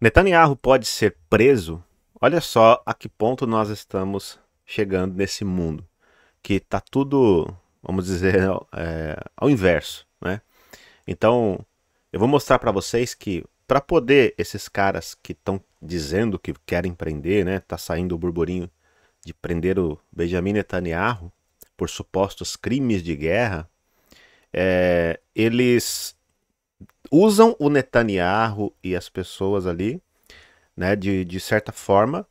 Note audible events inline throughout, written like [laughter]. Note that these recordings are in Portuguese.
Netanyahu pode ser preso? Olha só a que ponto nós estamos chegando nesse mundo, que está tudo, vamos dizer, é, ao inverso, né? Então, eu vou mostrar para vocês que para poder esses caras que estão dizendo que querem prender, né, tá saindo o burburinho de prender o Benjamin Netanyahu por supostos crimes de guerra, é, eles usam o Netanyahu e as pessoas ali, né, de, de certa forma,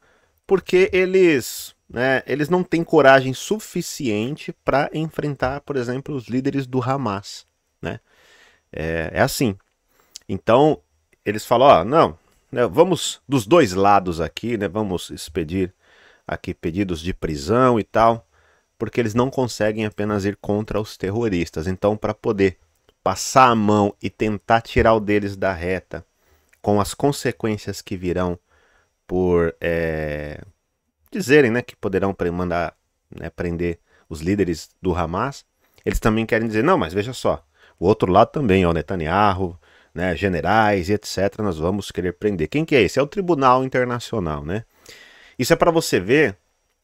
porque eles, né, eles não têm coragem suficiente para enfrentar, por exemplo, os líderes do Hamas, né? É, é assim. Então, eles falam, ó, não, né, vamos dos dois lados aqui, né, vamos expedir aqui pedidos de prisão e tal, porque eles não conseguem apenas ir contra os terroristas. Então, para poder passar a mão e tentar tirar o deles da reta, com as consequências que virão por é, dizerem né, que poderão mandar né, prender os líderes do Hamas, eles também querem dizer: não, mas veja só, o outro lado também, ó, Netanyahu, né, generais e etc., nós vamos querer prender. Quem que é esse? É o Tribunal Internacional, né? Isso é para você ver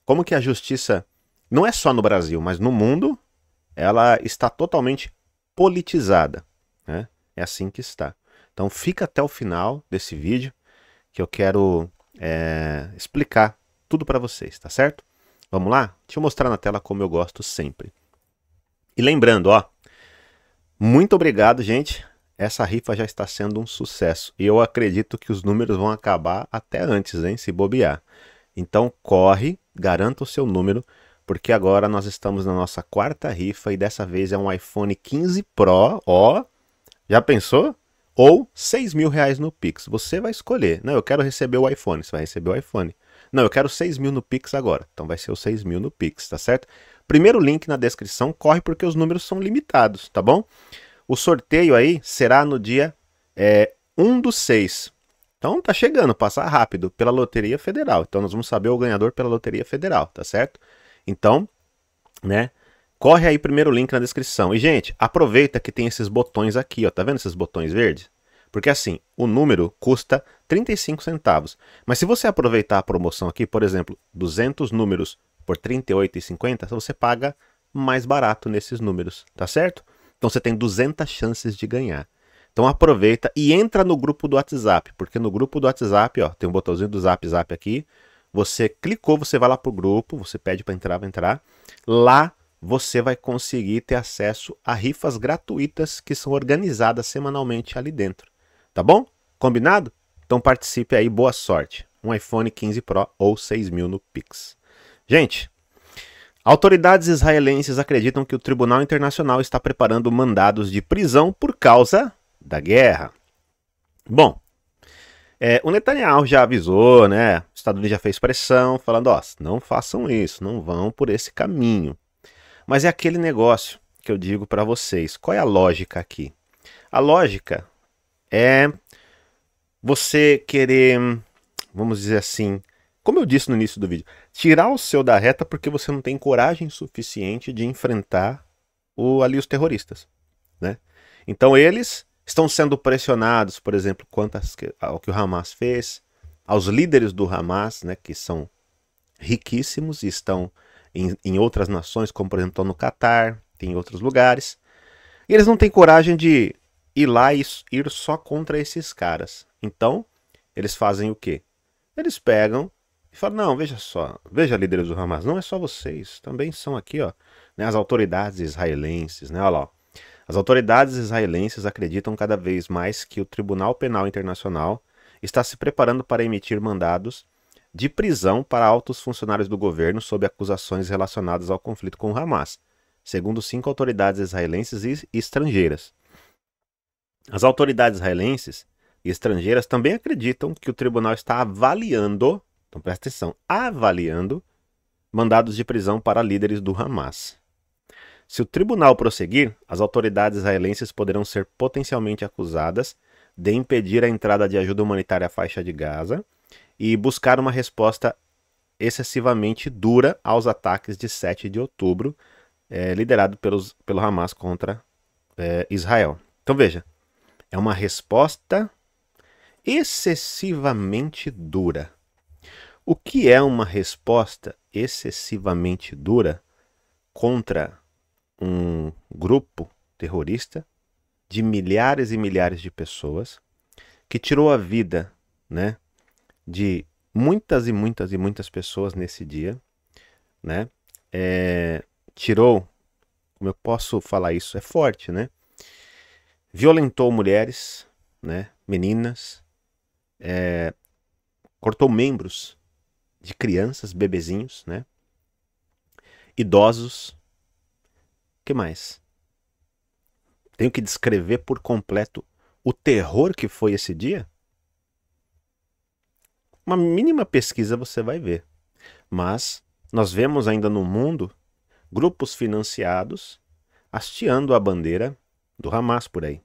como que a justiça, não é só no Brasil, mas no mundo, ela está totalmente politizada. Né? É assim que está. Então fica até o final desse vídeo que eu quero é, explicar tudo para vocês, tá certo? Vamos lá? Deixa eu mostrar na tela como eu gosto sempre. E lembrando, ó, muito obrigado, gente. Essa rifa já está sendo um sucesso e eu acredito que os números vão acabar até antes, hein, se bobear. Então corre, garanta o seu número porque agora nós estamos na nossa quarta rifa e dessa vez é um iPhone 15 Pro, ó, já pensou? Ou 6 mil reais no Pix, você vai escolher. Não, eu quero receber o iPhone, você vai receber o iPhone. Não, eu quero 6 mil no Pix agora, então vai ser o 6 mil no Pix, tá certo? Primeiro link na descrição, corre porque os números são limitados, tá bom? O sorteio aí será no dia é, 1 do 6, então tá chegando, passar rápido pela Loteria Federal. Então nós vamos saber o ganhador pela Loteria Federal, tá certo? Então, né? Corre aí primeiro link na descrição. E gente, aproveita que tem esses botões aqui, ó, tá vendo esses botões verdes? Porque assim, o número custa 35 centavos. Mas se você aproveitar a promoção aqui, por exemplo, 200 números por 38,50, você paga mais barato nesses números, tá certo? Então você tem 200 chances de ganhar. Então aproveita e entra no grupo do WhatsApp, porque no grupo do WhatsApp, ó, tem um botãozinho do Zap Zap aqui. Você clicou, você vai lá para o grupo, você pede para entrar, vai entrar. Lá você vai conseguir ter acesso a rifas gratuitas que são organizadas semanalmente ali dentro. Tá bom? Combinado? Então participe aí, boa sorte. Um iPhone 15 Pro ou 6 mil no Pix. Gente, autoridades israelenses acreditam que o Tribunal Internacional está preparando mandados de prisão por causa da guerra. Bom, é, o Netanyahu já avisou, né? Os Estados Unidos já fez pressão, falando: ó, não façam isso, não vão por esse caminho. Mas é aquele negócio que eu digo para vocês: qual é a lógica aqui? A lógica é você querer, vamos dizer assim, como eu disse no início do vídeo, tirar o seu da reta porque você não tem coragem suficiente de enfrentar o, ali os terroristas, né? Então eles estão sendo pressionados, por exemplo, quanto ao que o Hamas fez, aos líderes do Hamas, né, que são riquíssimos e estão em, em outras nações, como por exemplo estão no Catar, tem outros lugares. E eles não têm coragem de ir lá e ir só contra esses caras. Então, eles fazem o quê? Eles pegam e falam: não, veja só, veja líderes do Hamas, não é só vocês, também são aqui, ó, né, as autoridades israelenses, né? Olha lá, ó, as autoridades israelenses acreditam cada vez mais que o Tribunal Penal Internacional está se preparando para emitir mandados de prisão para altos funcionários do governo sob acusações relacionadas ao conflito com o Hamas, segundo cinco autoridades israelenses e estrangeiras. As autoridades israelenses e estrangeiras também acreditam que o tribunal está avaliando, então presta atenção, avaliando mandados de prisão para líderes do Hamas. Se o tribunal prosseguir, as autoridades israelenses poderão ser potencialmente acusadas de impedir a entrada de ajuda humanitária à faixa de Gaza e buscar uma resposta excessivamente dura aos ataques de 7 de outubro, é, liderado pelos, pelo Hamas contra é, Israel. Então veja, é uma resposta excessivamente dura. O que é uma resposta excessivamente dura contra um grupo terrorista de milhares e milhares de pessoas que tirou a vida, né, de muitas e muitas e muitas pessoas nesse dia, né? É, tirou, como eu posso falar isso, é forte, né? Violentou mulheres, né? Meninas, é, cortou membros de crianças, bebezinhos, né? Idosos, que mais? Tenho que descrever por completo o terror que foi esse dia? Uma mínima pesquisa você vai ver. Mas nós vemos ainda no mundo grupos financiados hasteando a bandeira do Hamas por aí.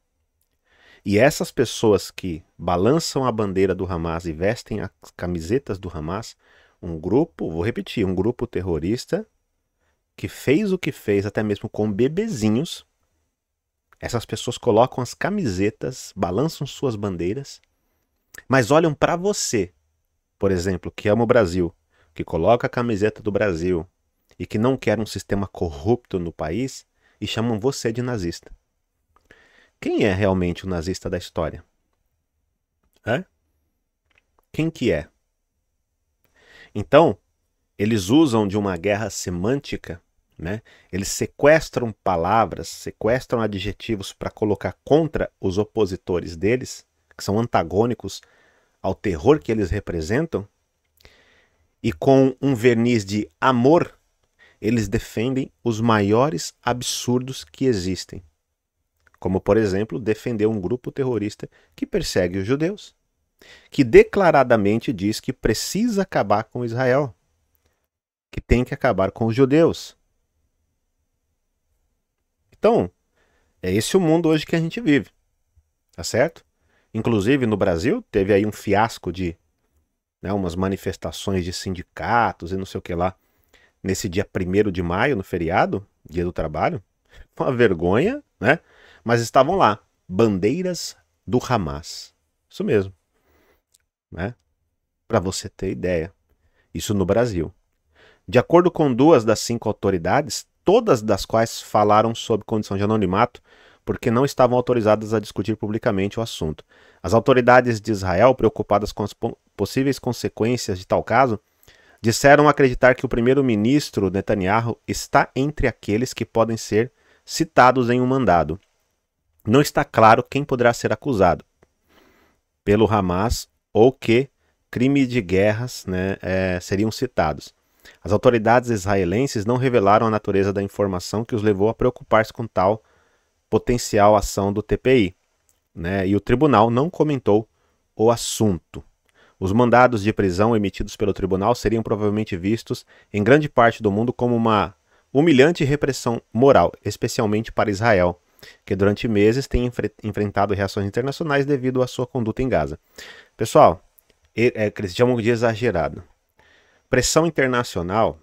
E essas pessoas que balançam a bandeira do Hamas e vestem as camisetas do Hamas, um grupo, vou repetir, um grupo terrorista que fez o que fez, até mesmo com bebezinhos, essas pessoas colocam as camisetas, balançam suas bandeiras, mas olham para você, por exemplo, que ama o Brasil, que coloca a camiseta do Brasil e que não quer um sistema corrupto no país e chamam você de nazista. Quem é realmente o nazista da história? Quem que é? Então, eles usam de uma guerra semântica né? Eles sequestram palavras, sequestram adjetivos para colocar contra os opositores deles, que são antagônicos ao terror que eles representam, e com um verniz de amor, eles defendem os maiores absurdos que existem. Como, por exemplo, defender um grupo terrorista que persegue os judeus, que declaradamente diz que precisa acabar com Israel, que tem que acabar com os judeus, então, é esse o mundo hoje que a gente vive. Tá certo? Inclusive no Brasil, teve aí um fiasco de né, umas manifestações de sindicatos e não sei o que lá nesse dia 1 de maio, no feriado, dia do trabalho. [laughs] Uma vergonha, né? Mas estavam lá, bandeiras do Hamas. Isso mesmo. Né? Para você ter ideia. Isso no Brasil. De acordo com duas das cinco autoridades, todas das quais falaram sob condição de anonimato, porque não estavam autorizadas a discutir publicamente o assunto. As autoridades de Israel, preocupadas com as possíveis consequências de tal caso, disseram acreditar que o primeiro-ministro Netanyahu está entre aqueles que podem ser citados em um mandado. Não está claro quem poderá ser acusado pelo Hamas ou que crime de guerras né, é, seriam citados. As autoridades israelenses não revelaram a natureza da informação que os levou a preocupar-se com tal potencial ação do TPI, né? e o tribunal não comentou o assunto. Os mandados de prisão emitidos pelo tribunal seriam provavelmente vistos em grande parte do mundo como uma humilhante repressão moral, especialmente para Israel, que durante meses tem enfre enfrentado reações internacionais devido à sua conduta em Gaza. Pessoal, é, é, eles chamam de exagerado. Pressão internacional,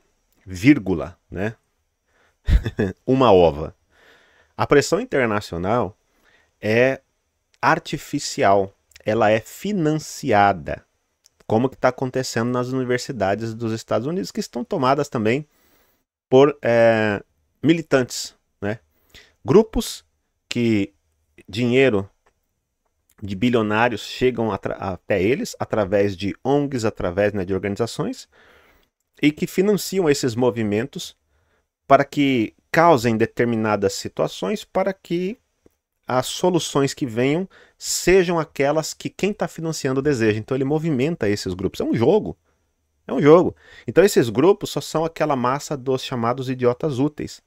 vírgula, né? [laughs] uma ova. A pressão internacional é artificial, ela é financiada, como que está acontecendo nas universidades dos Estados Unidos, que estão tomadas também por é, militantes, né? Grupos que dinheiro de bilionários chegam até eles através de ONGs, através né, de organizações, e que financiam esses movimentos para que causem determinadas situações para que as soluções que venham sejam aquelas que quem está financiando deseja. Então ele movimenta esses grupos. É um jogo. É um jogo. Então esses grupos só são aquela massa dos chamados idiotas úteis.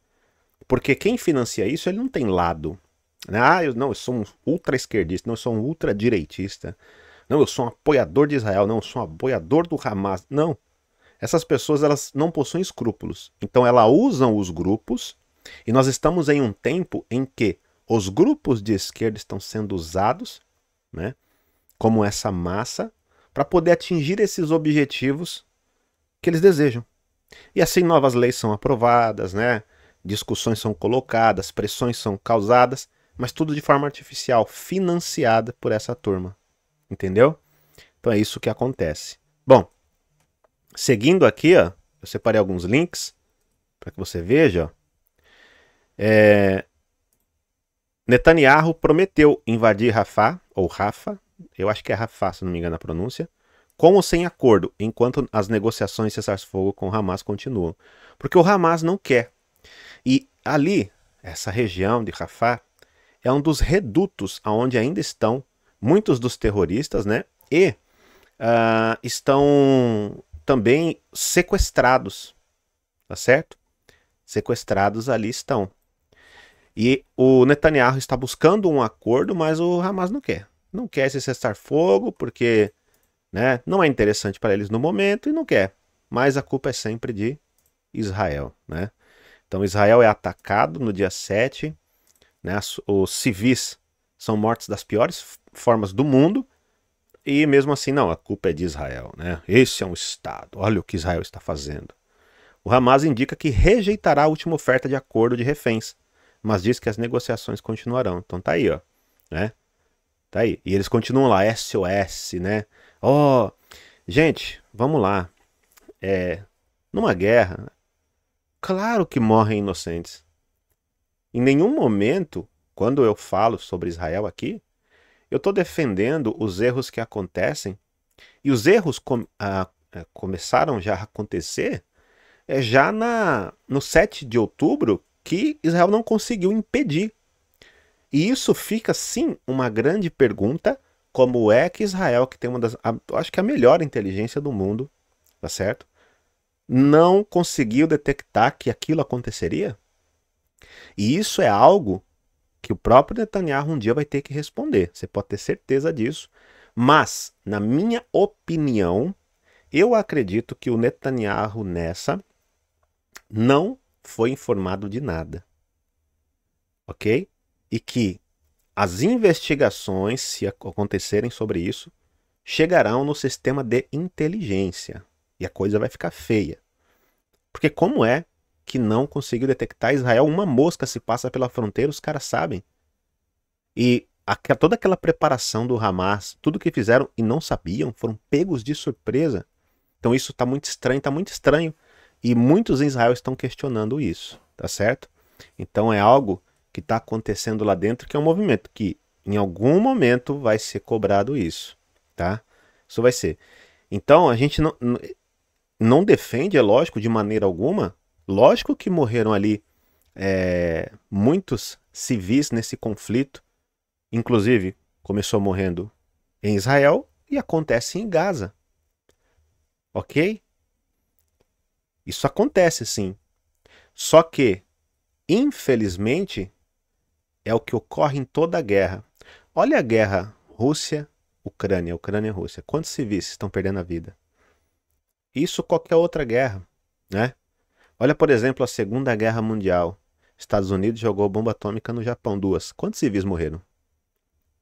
Porque quem financia isso, ele não tem lado. Né? Ah, eu, não, eu sou um ultra-esquerdista, não, eu sou um ultra-direitista. Não, eu sou um apoiador de Israel, não, eu sou um apoiador do Hamas. Não. Essas pessoas elas não possuem escrúpulos. Então elas usam os grupos e nós estamos em um tempo em que os grupos de esquerda estão sendo usados, né, como essa massa para poder atingir esses objetivos que eles desejam. E assim novas leis são aprovadas, né? Discussões são colocadas, pressões são causadas mas tudo de forma artificial, financiada por essa turma. Entendeu? Então é isso que acontece. Bom, seguindo aqui, ó, eu separei alguns links para que você veja. É... Netanyahu prometeu invadir Rafa ou Rafa, eu acho que é Rafa, se não me engano a pronúncia, com ou sem acordo, enquanto as negociações cessar-fogo com Hamas continuam. Porque o Hamas não quer. E ali, essa região de Rafah, é um dos redutos aonde ainda estão muitos dos terroristas, né? E uh, estão também sequestrados, tá certo? Sequestrados ali estão. E o Netanyahu está buscando um acordo, mas o Hamas não quer. Não quer esse cessar fogo, porque né, não é interessante para eles no momento e não quer. Mas a culpa é sempre de Israel, né? Então Israel é atacado no dia 7 né? Os civis são mortos das piores formas do mundo e mesmo assim, não, a culpa é de Israel. Né? Esse é um Estado, olha o que Israel está fazendo. O Hamas indica que rejeitará a última oferta de acordo de reféns, mas diz que as negociações continuarão. Então tá aí, ó. Né? Tá aí. E eles continuam lá, SOS, né? Ó, oh, gente, vamos lá. É, numa guerra, claro que morrem inocentes. Em nenhum momento, quando eu falo sobre Israel aqui, eu estou defendendo os erros que acontecem. E os erros com, a, é, começaram já a acontecer é, já na, no 7 de outubro, que Israel não conseguiu impedir. E isso fica, sim, uma grande pergunta: como é que Israel, que tem uma das. A, acho que é a melhor inteligência do mundo, tá certo? Não conseguiu detectar que aquilo aconteceria? E isso é algo que o próprio Netanyahu um dia vai ter que responder. Você pode ter certeza disso. Mas, na minha opinião, eu acredito que o Netanyahu nessa não foi informado de nada. Ok? E que as investigações, se acontecerem sobre isso, chegarão no sistema de inteligência. E a coisa vai ficar feia. Porque, como é que não conseguiu detectar Israel. Uma mosca se passa pela fronteira, os caras sabem. E aquela, toda aquela preparação do Hamas, tudo que fizeram e não sabiam, foram pegos de surpresa. Então isso está muito estranho, está muito estranho. E muitos em Israel estão questionando isso, tá certo? Então é algo que está acontecendo lá dentro, que é um movimento que em algum momento vai ser cobrado isso, tá? Isso vai ser. Então a gente não, não defende, é lógico, de maneira alguma, Lógico que morreram ali é, muitos civis nesse conflito, inclusive começou morrendo em Israel e acontece em Gaza. Ok? Isso acontece sim. Só que, infelizmente, é o que ocorre em toda a guerra. Olha a guerra Rússia-Ucrânia, Ucrânia-Rússia. Quantos civis estão perdendo a vida? Isso qualquer outra guerra, né? Olha, por exemplo, a Segunda Guerra Mundial. Estados Unidos jogou bomba atômica no Japão, duas. Quantos civis morreram?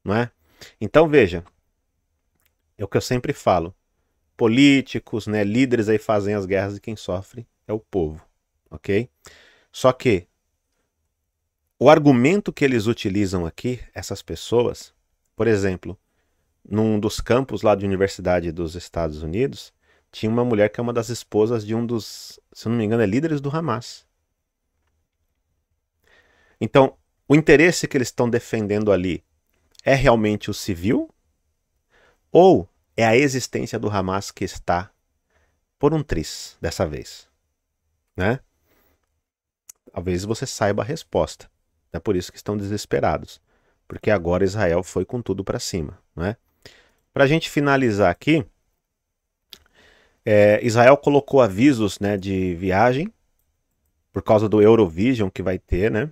Não é? Então veja, é o que eu sempre falo. Políticos, né, líderes aí fazem as guerras e quem sofre é o povo, ok? Só que o argumento que eles utilizam aqui, essas pessoas, por exemplo, num dos campos lá de universidade dos Estados Unidos, tinha uma mulher que é uma das esposas de um dos, se não me engano, é líderes do Hamas. Então, o interesse que eles estão defendendo ali é realmente o civil? Ou é a existência do Hamas que está por um tris dessa vez? Né? Talvez você saiba a resposta. É por isso que estão desesperados. Porque agora Israel foi com tudo para cima. Né? Para a gente finalizar aqui, é, Israel colocou avisos né, de viagem por causa do Eurovision que vai ter, né?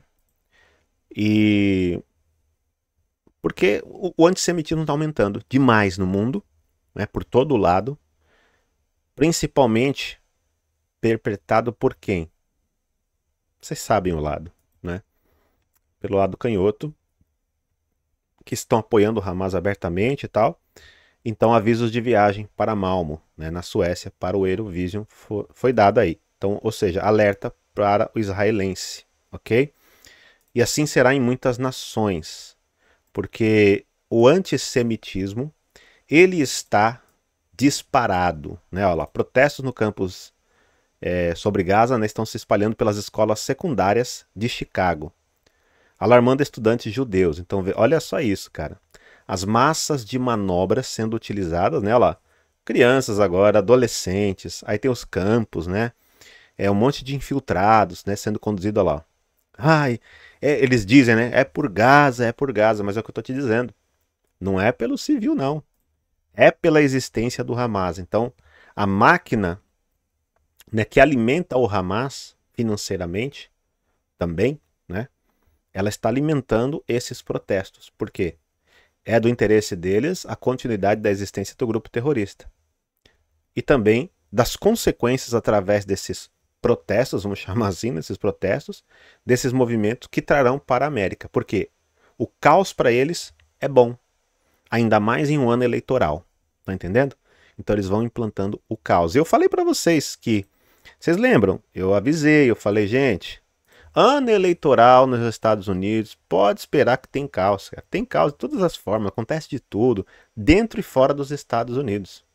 E porque o, o antissemitismo está aumentando demais no mundo, né, por todo lado, principalmente perpetrado por quem? Vocês sabem o lado, né? Pelo lado canhoto, que estão apoiando o Hamas abertamente e tal. Então, avisos de viagem para Malmo, né, na Suécia, para o Eurovision, foi, foi dado aí. Então, ou seja, alerta para o israelense, ok? E assim será em muitas nações, porque o antissemitismo, ele está disparado, né? Olha lá, protestos no campus é, sobre Gaza né, estão se espalhando pelas escolas secundárias de Chicago, alarmando estudantes judeus. Então, olha só isso, cara as massas de manobra sendo utilizadas, né? Olha lá, crianças agora, adolescentes, aí tem os campos, né? É um monte de infiltrados, né? Sendo conduzido olha lá. Ai, é, eles dizem, né? É por Gaza, é por Gaza, mas é o que eu tô te dizendo. Não é pelo civil, não. É pela existência do Hamas. Então, a máquina né, que alimenta o Hamas financeiramente também, né? Ela está alimentando esses protestos. Por quê? é do interesse deles a continuidade da existência do grupo terrorista. E também das consequências através desses protestos, vamos [laughs] chamar assim, desses protestos, desses movimentos que trarão para a América. Porque o caos para eles é bom, ainda mais em um ano eleitoral. Tá entendendo? Então eles vão implantando o caos. Eu falei para vocês que vocês lembram? Eu avisei, eu falei, gente, Ano eleitoral nos Estados Unidos, pode esperar que tem caos. Cara. Tem caos de todas as formas, acontece de tudo, dentro e fora dos Estados Unidos.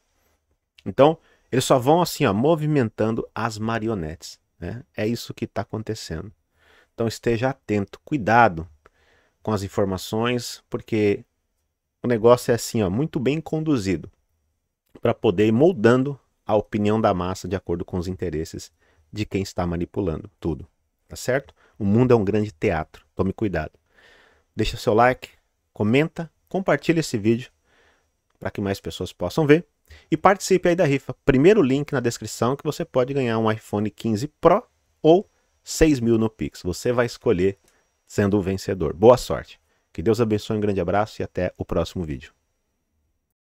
Então, eles só vão assim, ó, movimentando as marionetes. Né? É isso que está acontecendo. Então esteja atento, cuidado com as informações, porque o negócio é assim, ó, muito bem conduzido para poder ir moldando a opinião da massa de acordo com os interesses de quem está manipulando tudo tá certo? O mundo é um grande teatro. Tome cuidado. Deixa seu like, comenta, compartilha esse vídeo para que mais pessoas possam ver e participe aí da rifa. Primeiro link na descrição que você pode ganhar um iPhone 15 Pro ou 6 mil no Pix. Você vai escolher sendo o vencedor. Boa sorte. Que Deus abençoe, um grande abraço e até o próximo vídeo.